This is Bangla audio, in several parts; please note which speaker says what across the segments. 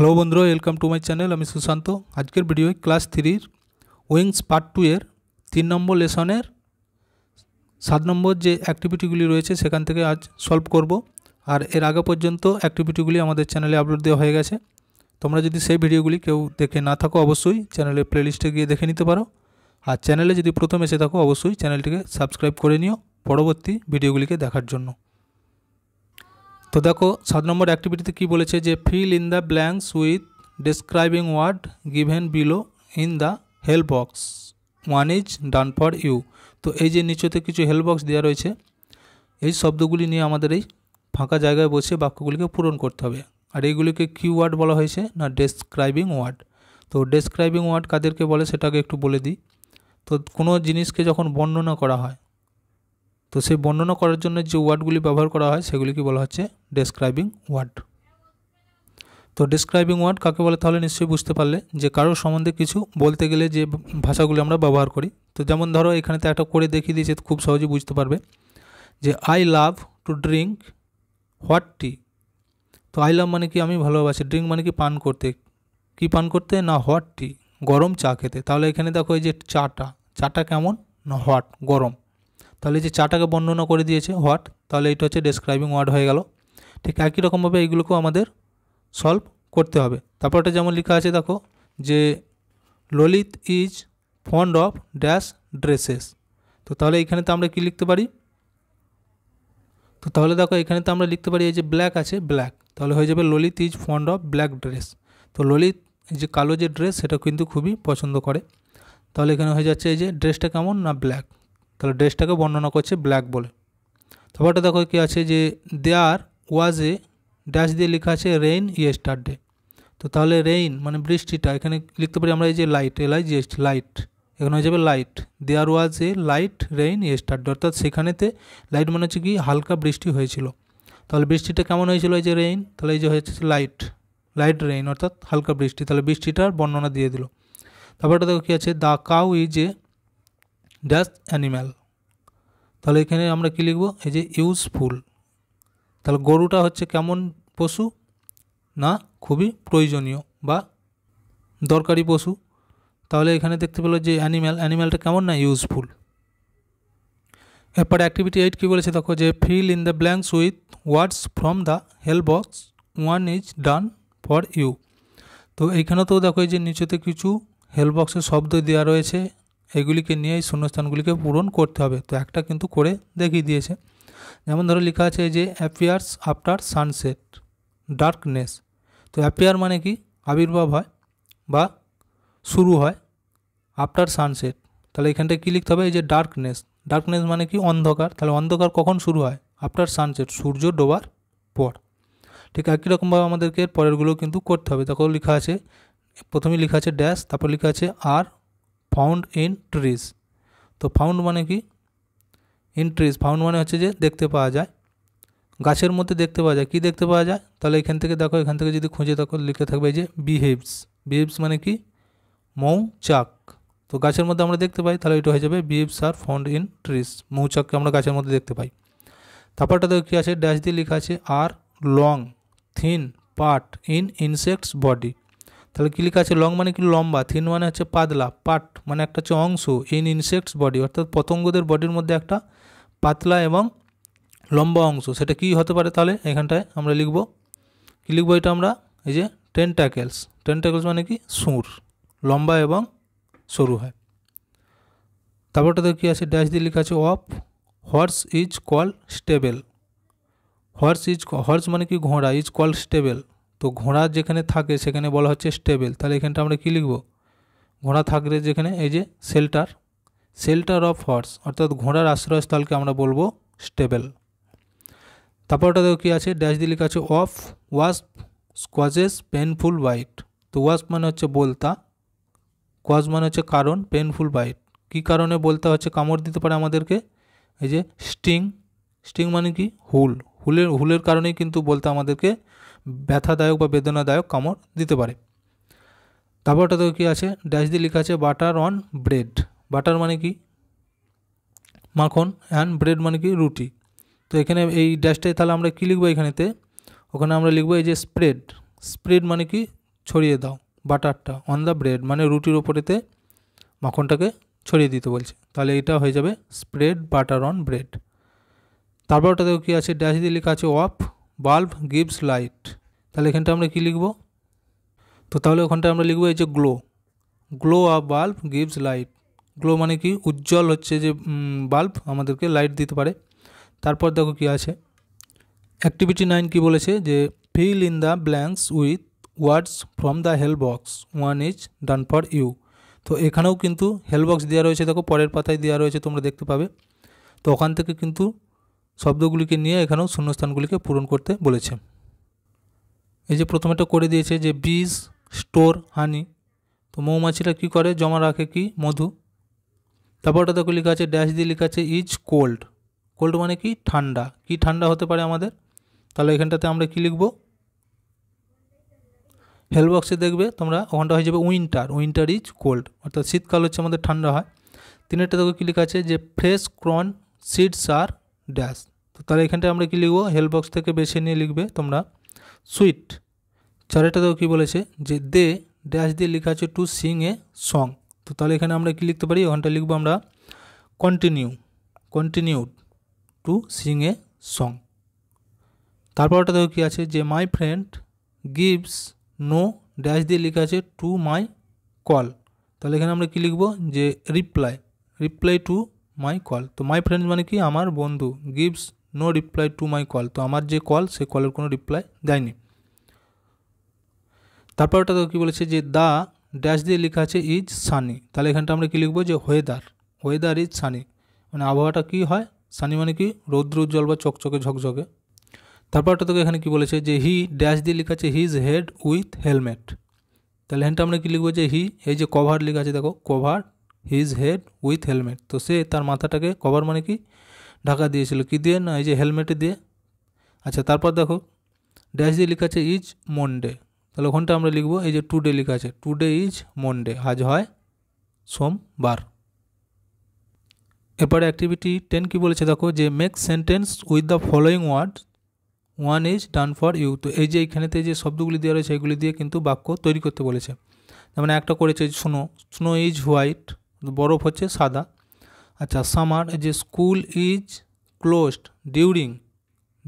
Speaker 1: হ্যালো বন্ধুরা ওয়েলকাম টু মাই চ্যানেল আমি সুশান্ত আজকের ভিডিও ক্লাস থ্রির উইংস পার্ট টু এর তিন নম্বর লেসনের সাত নম্বর যে অ্যাক্টিভিটিগুলি রয়েছে সেখান থেকে আজ সলভ করব আর এর আগে পর্যন্ত অ্যাক্টিভিটিগুলি আমাদের চ্যানেলে আপলোড দেওয়া হয়ে গেছে তোমরা যদি সেই ভিডিওগুলি কেউ দেখে না থাকো অবশ্যই চ্যানেলের প্লেলিস্টে গিয়ে দেখে নিতে পারো আর চ্যানেলে যদি প্রথম এসে থাকো অবশ্যই চ্যানেলটিকে সাবস্ক্রাইব করে নিও পরবর্তী ভিডিওগুলিকে দেখার জন্য তো দেখো সাত নম্বর অ্যাক্টিভিটিতে কী বলেছে যে fill in the blanks with describing word given below in the help box one is done for you তো এই যে নিচেতে কিছু হেল্প বক্স দেওয়া রয়েছে এই শব্দগুলি নিয়ে আমাদের এই ফাঁকা জায়গায় বসে বাক্যগুলিকে পূরণ করতে হবে আর এইগুলিকে কিউ ওয়ার্ড বলা হয়েছে না ডেসক্রাইবিং ওয়ার্ড তো ডেসক্রাইবিং ওয়ার্ড কাদেরকে বলে সেটাকে একটু বলে দিই তো কোনো জিনিসকে যখন বর্ণনা করা হয় তো সেই বর্ণনা করার জন্য যে ওয়ার্ডগুলি ব্যবহার করা হয় সেগুলিকে বলা হচ্ছে ডেসক্রাইবিং ওয়ার্ড তো ডেসক্রাইবিং ওয়ার্ড কাকে বলে তাহলে নিশ্চয়ই বুঝতে পারলে যে কারো সম্বন্ধে কিছু বলতে গেলে যে ভাষাগুলি আমরা ব্যবহার করি তো যেমন ধরো এখানে তো একটা করে দেখিয়ে দিয়েছে খুব সহজে বুঝতে পারবে যে I love to drink what tea তো আই লাভ মানে কি আমি ভালোবাসি ড্রিঙ্ক মানে কি পান করতে কি পান করতে না হট টি গরম চা খেতে তাহলে এখানে দেখো এই যে চাটা চাটা কেমন না হোয়াট গরম তাহলে যে চাটাকে বর্ণনা করে দিয়েছে হোয়াট তাহলে এটা হচ্ছে ডেসক্রাইবিং ওয়ার্ড হয়ে গেল ঠিক একই রকমভাবে এইগুলোকেও আমাদের সলভ করতে হবে তারপর এটা যেমন লেখা আছে দেখো যে Lalit is fond of dash dresses তো তাহলে এখানে তো আমরা কি লিখতে পারি তো তাহলে দেখো এখানে তো আমরা লিখতে পারি এই যে ব্ল্যাক আছে ব্ল্যাক তাহলে হয়ে যাবে Lalit is fond of black dress তো ললিত যে কালো যে ড্রেস সেটা কিন্তু খুবই পছন্দ করে তাহলে এখানে হয়ে যাচ্ছে এই যে ড্রেসটা কেমন না ব্ল্যাক তাহলে ড্রেসটাকে বর্ণনা করছে ব্ল্যাক বলে তারপরটা দেখো কি আছে যে দেয়ার ওয়াজ এ ড্যাশ দিয়ে লেখা আছে রেইন ইয়েস্টার ডে তো তাহলে রেইন মানে বৃষ্টিটা এখানে লিখতে পারি আমরা এই যে light L I GS light এখানে হয়ে যাবে light there was a light rain day অর্থাৎ সেখানেতে লাইট মানে হচ্ছে কি হালকা বৃষ্টি হয়েছিল তাহলে বৃষ্টিটা কেমন হয়েছিল এই যে রেইন তাহলে এই যে হয়েছে লাইট লাইট রেইন অর্থাৎ হালকা বৃষ্টি তাহলে বৃষ্টিটার বর্ণনা দিয়ে দিল তারপরটা দেখো কী আছে the cow is a dash animal তাহলে এখানে আমরা কী লিখব এই যে ইউজফুল তাহলে গরুটা হচ্ছে কেমন পশু না খুবই প্রয়োজনীয় বা দরকারি পশু তাহলে এখানে দেখতে পেলো যে অ্যানিম্যাল অ্যানিম্যালটা কেমন না ইউজফুল এরপর অ্যাক্টিভিটি এইট কী বলেছে দেখো যে fill in the blanks with words from the help box one is done for you তো এইখানে তো দেখো এই যে নিচেতে কিছু হেল বক্সের শব্দ দেওয়া রয়েছে এগুলিকে নিয়ে এই শূন্যস্থানগুলিকে পূরণ করতে হবে তো একটা কিন্তু করে দেখিয়ে দিয়েছে যেমন ধরো লেখা আছে যে অ্যাপিয়ার্স আফটার সানসেট ডার্কনেস তো অ্যাপিয়ার মানে কি আবির্ভাব হয় বা শুরু হয় আফটার সানসেট তাহলে এখানটায় কী লিখতে হবে এই যে ডার্কনেস ডার্কনেস মানে কি অন্ধকার তাহলে অন্ধকার কখন শুরু হয় আফটার সানসেট সূর্য ডোবার পর ঠিক একই রকমভাবে আমাদেরকে পরেরগুলো কিন্তু করতে হবে তখন লেখা আছে প্রথমে লেখা আছে ড্যাশ তারপর লেখা আছে আর ফাউন্ড ইন ট্রিস তো ফাউন্ড মানে কি ইন ট্রিস ফাউন্ড মানে হচ্ছে যে দেখতে পাওয়া যায় গাছের মধ্যে দেখতে পাওয়া যায় কি দেখতে পাওয়া যায় তাহলে এখান থেকে দেখো এখান থেকে যদি খুঁজে দেখো লিখে থাকবে যে বিহেভস বিহেভস মানে কি মৌচাক তো গাছের মধ্যে আমরা দেখতে পাই তাহলে এটা হয়ে যাবে beehives are found in trees মৌচাককে আমরা গাছের মধ্যে দেখতে পাই তারপরটা দেখো কী আছে ড্যাশ দিয়ে লেখা আছে are long thin part in insects body তাহলে কি লেখা আছে লং মানে কি লম্বা থিন মানে হচ্ছে পাতলা পাট মানে একটা হচ্ছে অংশ ইন ইনসেক্টস বডি অর্থাৎ পতঙ্গদের বডির মধ্যে একটা পাতলা এবং লম্বা অংশ সেটা কি হতে পারে তাহলে এখানটায় আমরা লিখব কী লিখবো এটা আমরা এই যে টেন্টাকেলস টেন্টাকেলস মানে কি সুর লম্বা এবং সরু হয় তারপরটাতে কী আছে ড্যাশ দিয়ে লেখা আছে of horse is call stable horse is horse মানে কি ঘোড়া ইজ কল স্টেবেল তো ঘোড়া যেখানে থাকে সেখানে বলা হচ্ছে স্টেবেল তাহলে এখানটা আমরা কী লিখব ঘোড়া থাকলে যেখানে এই যে শেল্টার শেল্টার অফ হর্স অর্থাৎ ঘোড়ার আশ্রয়স্থলকে আমরা বলবো স্টেবেল তারপর ওটা দেখো কী আছে ড্যাশ দিলি কাছে of wasp causes painful bite তো ওয়াস মানে হচ্ছে বলতা কোয়াজ মানে হচ্ছে কারণ পেনফুল বাইট কি কারণে বলতা হচ্ছে কামড় দিতে পারে আমাদেরকে এই যে স্টিং স্টিং মানে কি হুল হুলের হুলের কারণেই কিন্তু বলতে আমাদেরকে ব্যথাদায়ক বা বেদনাদায়ক কামড় দিতে পারে তারপরটাতে কী আছে ড্যাশ দিয়ে লেখা আছে বাটার অন ব্রেড বাটার মানে কি মাখন অ্যান্ড ব্রেড মানে কি রুটি তো এখানে এই ড্যাশটাই তাহলে আমরা কী লিখবো এখানেতে ওখানে আমরা লিখবো এই যে স্প্রেড স্প্রেড মানে কি ছড়িয়ে দাও বাটারটা অন দ্য ব্রেড মানে রুটির ওপরেতে মাখনটাকে ছড়িয়ে দিতে বলছে তাহলে এটা হয়ে যাবে স্প্রেড বাটার অন ব্রেড তারপর কী আছে ড্যাশ দিয়ে লেখা আছে অফ বাল্ব গিভস লাইট তাহলে এখানটা আমরা কী লিখব তো তাহলে ওখানটা আমরা লিখব এই যে glow glow a bulb gives light glow মানে কি উজ্জ্বল হচ্ছে যে বাল্ব আমাদেরকে লাইট দিতে পারে তারপর দেখো কি আছে অ্যাক্টিভিটি নাইন কি বলেছে যে fill in the blanks with words from the help box one is done for you তো এখানেও কিন্তু হেল বক্স দেওয়া রয়েছে দেখো পরের পাতায় দেওয়া রয়েছে তোমরা দেখতে পাবে তো ওখান থেকে কিন্তু শব্দগুলিকে নিয়ে এখানেও শূন্যস্থানগুলিকে পূরণ করতে বলেছে এই যে প্রথমে একটা করে দিয়েছে যে বীজ স্টোর হানি তো মৌমাছিরা কি করে জমা রাখে কি মধু তারপর ওটা দেখো লেখা আছে ড্যাশ দিয়ে লেখা আছে ইজ কোল্ড কোল্ড মানে কি ঠান্ডা কি ঠান্ডা হতে পারে আমাদের তাহলে এখানটাতে আমরা কি লিখব হেলবক্সে দেখবে তোমরা ওখানটা হয়ে যাবে উইন্টার উইন্টার ইজ কোল্ড অর্থাৎ শীতকাল হচ্ছে আমাদের ঠান্ডা হয় তিনেরটা দেখো কি লেখা আছে যে fresh corn seeds are dash তো তাহলে এখানটায় আমরা কি লিখবো হেলবক্স থেকে বেছে নিয়ে লিখবে তোমরা সুইট চারেটাতেও কী বলেছে যে দে ড্যাশ দিয়ে লেখা আছে টু সিং এ সং তো তাহলে এখানে আমরা কী লিখতে পারি ওখানটা লিখবো আমরা continue continued to sing a song তারপরটা দেখো কী আছে যে my friend gives no dash দিয়ে লেখা আছে টু মাই কল তাহলে এখানে আমরা কী লিখবো যে reply reply to my call তো মাই ফ্রেন্ড মানে কি আমার বন্ধু gives no reply to my call তো আমার যে কল সে কলের কোনো রিপ্লাই দেয়নি তারপর ওটা কী বলেছে যে দা ড্যাশ দিয়ে লেখা আছে ইজ সানি তাহলে এখানটা আমরা কী লিখবো যে ওয়েদার ওয়েদার ইজ সানি মানে আবহাওয়াটা কী হয় সানি মানে কি রৌদ্র উজ্জ্বল বা চকচকে ঝকঝকে তারপর ওটা তোকে এখানে কী বলেছে যে হি ড্যাশ দিয়ে লেখা আছে হিজ হেড উইথ হেলমেট তাহলে এখানটা আমরা কী লিখবো যে হি এই যে কভার লেখা আছে দেখো cover his head with helmet তো সে তার মাথাটাকে কভার মানে কি ঢাকা দিয়েছিল কী দিয়ে না এই যে হেলমেটে দিয়ে আচ্ছা তারপর দেখো ড্যাশ দিয়ে লেখা আছে ইজ মন্ডে তাহলে ওখানটা আমরা লিখবো এই যে টুডে লেখা আছে টুডে ইজ মন্ডে আজ হয় সোমবার এরপরে অ্যাক্টিভিটি টেন কী বলেছে দেখো যে make sentence with the following word one is done for you তো এই যে এইখানেতে যে শব্দগুলি দেওয়া রয়েছে এগুলি দিয়ে কিন্তু বাক্য তৈরি করতে বলেছে যেমন মানে একটা করেছে স্নো স্নো ইজ হোয়াইট বরফ হচ্ছে সাদা আচ্ছা সামার যে school is closed during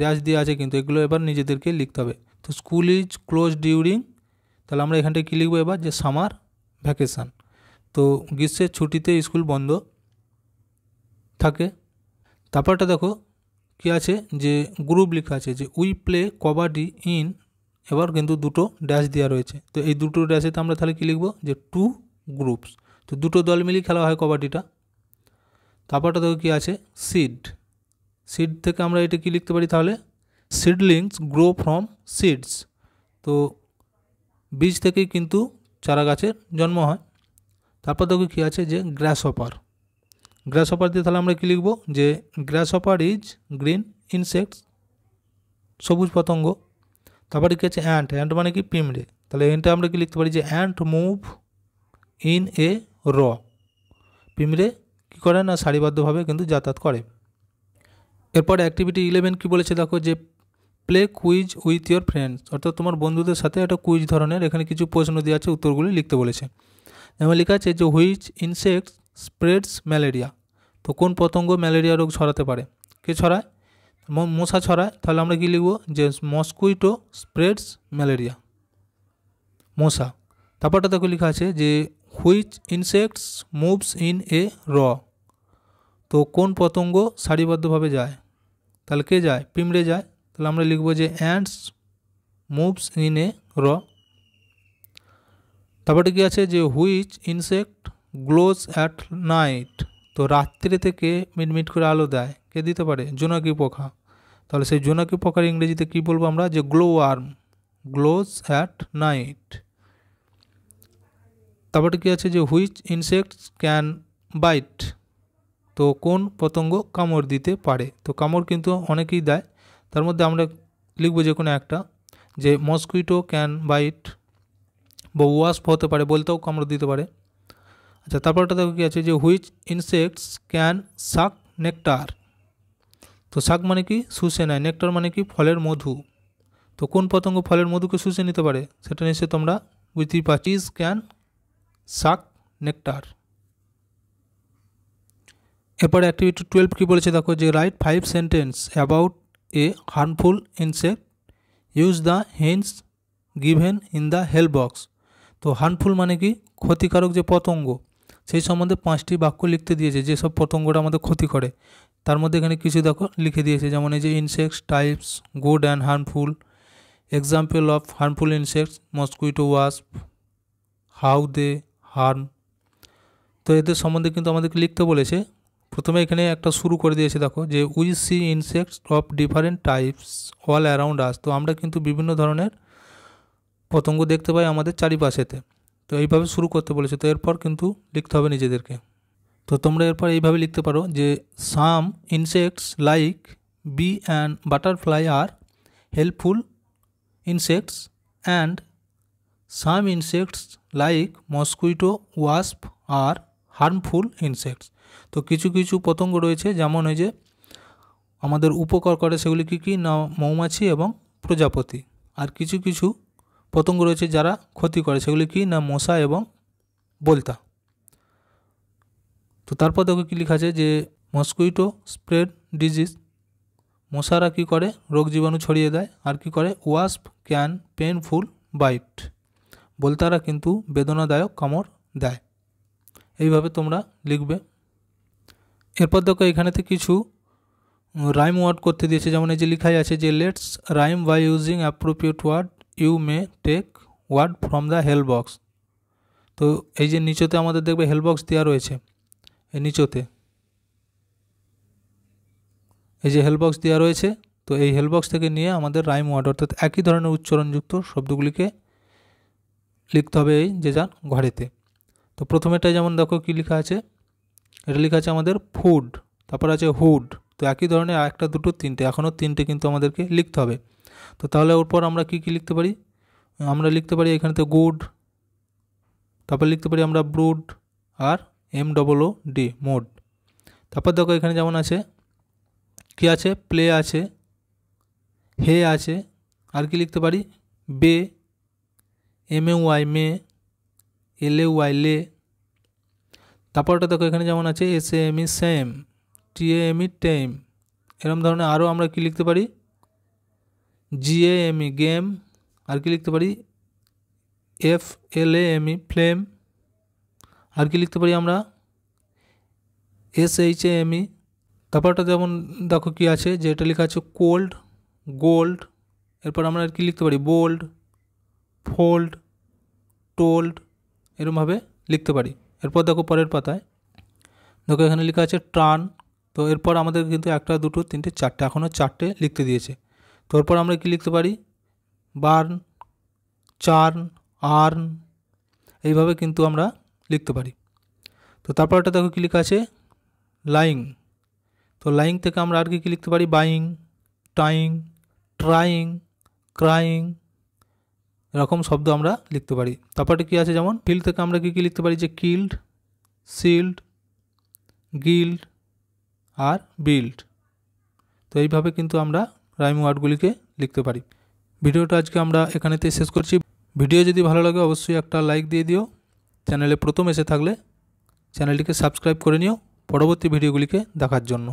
Speaker 1: dash দিয়ে আছে কিন্তু এগুলো এবার নিজেদেরকে লিখতে হবে তো স্কুল ইজ ক্লোজ ডিউরিং তাহলে আমরা এখানটায় কী লিখবো এবার যে সামার ভ্যাকেশান তো গ্রীষ্মের ছুটিতে স্কুল বন্ধ থাকে তারপরটা দেখো কি আছে যে গ্রুপ লেখা আছে যে উই প্লে কবাডি ইন এবার কিন্তু দুটো ড্যাশ দেওয়া রয়েছে তো এই দুটো ড্যাশেতে আমরা তাহলে কী লিখবো যে টু গ্রুপস তো দুটো দল মিলিয়ে খেলা হয় কবাডিটা তারপরটা দেখো কী আছে সিড সিড থেকে আমরা এটা কি লিখতে পারি তাহলে সিডলিংস গ্রো ফ্রম সিডস তো বীজ থেকে কিন্তু চারা গাছের জন্ম হয় তারপর দেখো কী আছে যে গ্র্যাস হপার গ্র্যাস হপার দিয়ে তাহলে আমরা কী লিখব যে grasshopper is green insects সবুজ পতঙ্গ তারপরে কী আছে অ্যান্ট অ্যান্ট মানে কি পিমড়ে তাহলে এন্টে আমরা কি লিখতে পারি যে অ্যান্ট মুভ ইন এ র পিমড়ে কী করে না সারিবদ্ধভাবে কিন্তু যাতায়াত করে এরপর অ্যাক্টিভিটি ইলেভেন কী বলেছে দেখো যে play quiz with your friends অর্থাৎ তোমার বন্ধুদের সাথে একটা কুইজ ধরনের এখানে কিছু প্রশ্ন দেওয়া আছে উত্তরগুলি লিখতে বলেছে যেমন লেখা আছে যে হুইচ ইনসেক্টস স্প্রেডস ম্যালেরিয়া তো কোন পতঙ্গ ম্যালেরিয়া রোগ ছড়াতে পারে কে ছড়ায় মশা ছড়ায় তাহলে আমরা কী লিখব যে মস্কুইটো স্প্রেডস ম্যালেরিয়া মশা তারপরটা দেখো লেখা আছে যে which insects moves in a row তো কোন পতঙ্গ সারিবদ্ধভাবে যায় তাহলে কে যায় পিমড়ে যায় তাহলে আমরা লিখব যে অ্যান্ডস মুভস ইন এ র তারপরে কি আছে যে which insect glows at night তো রাত্রে থেকে মিটমিট করে আলো দেয় কে দিতে পারে জোনাকি পোকা তাহলে সেই জোনাকি পোকার ইংরেজিতে কি বলবো আমরা যে glow worm glows at night তারপর কি আছে যে হুইচ ইনসেক্টস ক্যান বাইট তো কোন পতঙ্গ কামড় দিতে পারে তো কামড় কিন্তু অনেকেই দেয় তার মধ্যে আমরা লিখব যেকোনো একটা যে মস্কুইটো ক্যান বাইট বহু wasp হতে পারে বলতেও কামড় দিতে পারে আচ্ছা তারপরটা দেখো কি আছে যে which insects can suck nectar তো সাক মানে কি সুসেনায় নেকটার মানে কি ফলের মধু তো কোন পতঙ্গ ফলের মধু কে সুসেন নিতে পারে সেটা নিচে তোমরা উইথ 25 ক্যান সাক নেকটার এরপরে অ্যাক্টিভিটি টুয়েলভ কী বলেছে দেখো যে write five sentence about a harmful insect use the hints given in the help box তো হার্মফুল মানে কি ক্ষতিকারক যে পতঙ্গ সেই সম্বন্ধে পাঁচটি বাক্য লিখতে দিয়েছে যেসব পতঙ্গটা আমাদের ক্ষতি করে তার মধ্যে এখানে কিছু দেখো লিখে দিয়েছে যেমন এই যে insects types good and harmful example of harmful insects mosquito wasp how they harm তো এদের সম্বন্ধে কিন্তু আমাদেরকে লিখতে বলেছে প্রথমে এখানে একটা শুরু করে দিয়েছে দেখো যে we see insects of different types all around us তো আমরা কিন্তু বিভিন্ন ধরনের পতঙ্গ দেখতে পাই আমাদের চারিপাশেতে তো এইভাবে শুরু করতে বলেছে তো এরপর কিন্তু লিখতে হবে নিজেদেরকে তো তোমরা এরপর এইভাবে লিখতে পারো যে some insects like bee and butterfly are helpful insects and Some insects like mosquito, wasp are harmful insects তো কিছু কিছু পতঙ্গ রয়েছে যেমন ওই যে আমাদের উপকার করে সেগুলি কী কী না মৌমাছি এবং প্রজাপতি আর কিছু কিছু পতঙ্গ রয়েছে যারা ক্ষতি করে সেগুলি কী না মশা এবং বলতা তো তারপর দেখো কী লেখা আছে যে মস্কুইটো স্প্রেড ডিজিজ মশারা কী করে রোগ জীবাণু ছড়িয়ে দেয় আর কী করে ওয়াস্প ক্যান পেনফুল বাইট বলতারা কিন্তু বেদনাদায়ক কামড় দেয় এইভাবে তোমরা লিখবে এরপর দেখো এখানেতে কিছু রাইম ওয়ার্ড করতে দিয়েছে যেমন এই যে লেখাই আছে যে let's rhyme by using appropriate word you may take word from the help box তো এই যে নিচেতে আমাদের দেখবে হেল বক্স দেওয়া রয়েছে এই নিচেতে এই যে হেল বক্স দেওয়া রয়েছে তো এই হেল বক্স থেকে নিয়ে আমাদের রাইম ওয়ার্ড অর্থাৎ একই ধরনের উচ্চারণযুক্ত শব্দগুলিকে লিখতে হবে এই যে যার ঘরেতে তো প্রথমেটাই যেমন দেখো কী লেখা আছে এটা লেখা আছে আমাদের ফুড তারপর আছে হুড তো একই ধরনের একটা দুটো তিনটে এখনও তিনটে কিন্তু আমাদেরকে লিখতে হবে তো তাহলে ওর পর আমরা কি কি লিখতে পারি আমরা লিখতে পারি এখানেতে গুড তারপর লিখতে পারি আমরা ব্রুড আর এম ডবলও ডি মোড তারপর দেখো এখানে যেমন আছে কি আছে প্লে আছে হে আছে আর কি লিখতে পারি বে মে এল এ ওয়াই ওয়াইলে তারপরটা দেখো এখানে যেমন আছে S A M E same T A M E tame এরম ধরনের আরও আমরা কী লিখতে পারি জি এ এম ই গেম আর কি লিখতে পারি F L A M E flame আর কি লিখতে পারি আমরা S H A M E তারপরটা যেমন দেখো কি আছে যেটা লেখা আছে কোল্ড গোল্ড এরপর আমরা আর কি লিখতে পারি বোল্ড ফোল্ড টোল্ড এরমভাবে লিখতে পারি এরপর দেখো পরের পাতায় দেখো এখানে লেখা আছে ট্রান তো এরপর আমাদের কিন্তু একটা দুটো তিনটে চারটে এখনও চারটে লিখতে দিয়েছে তো এরপর আমরা কি লিখতে পারি বার্ন চার্ন আর্ন এইভাবে কিন্তু আমরা লিখতে পারি তো তারপর একটা দেখো কী লেখা আছে লাইং তো লাইং থেকে আমরা আর কি কী লিখতে পারি বাইং টাইং ট্রাইং ক্রাইং এরকম শব্দ আমরা লিখতে পারি তারপরে কী আছে যেমন ফিল্ড থেকে আমরা কী কী লিখতে পারি যে কিল্ড সিল্ড গিল্ড আর বিল্ড তো এইভাবে কিন্তু আমরা রাইম ওয়ার্ডগুলিকে লিখতে পারি ভিডিওটা আজকে আমরা এখানেতে শেষ করছি ভিডিও যদি ভালো লাগে অবশ্যই একটা লাইক দিয়ে দিও চ্যানেলে প্রথম এসে থাকলে চ্যানেলটিকে সাবস্ক্রাইব করে নিও পরবর্তী ভিডিওগুলিকে দেখার জন্য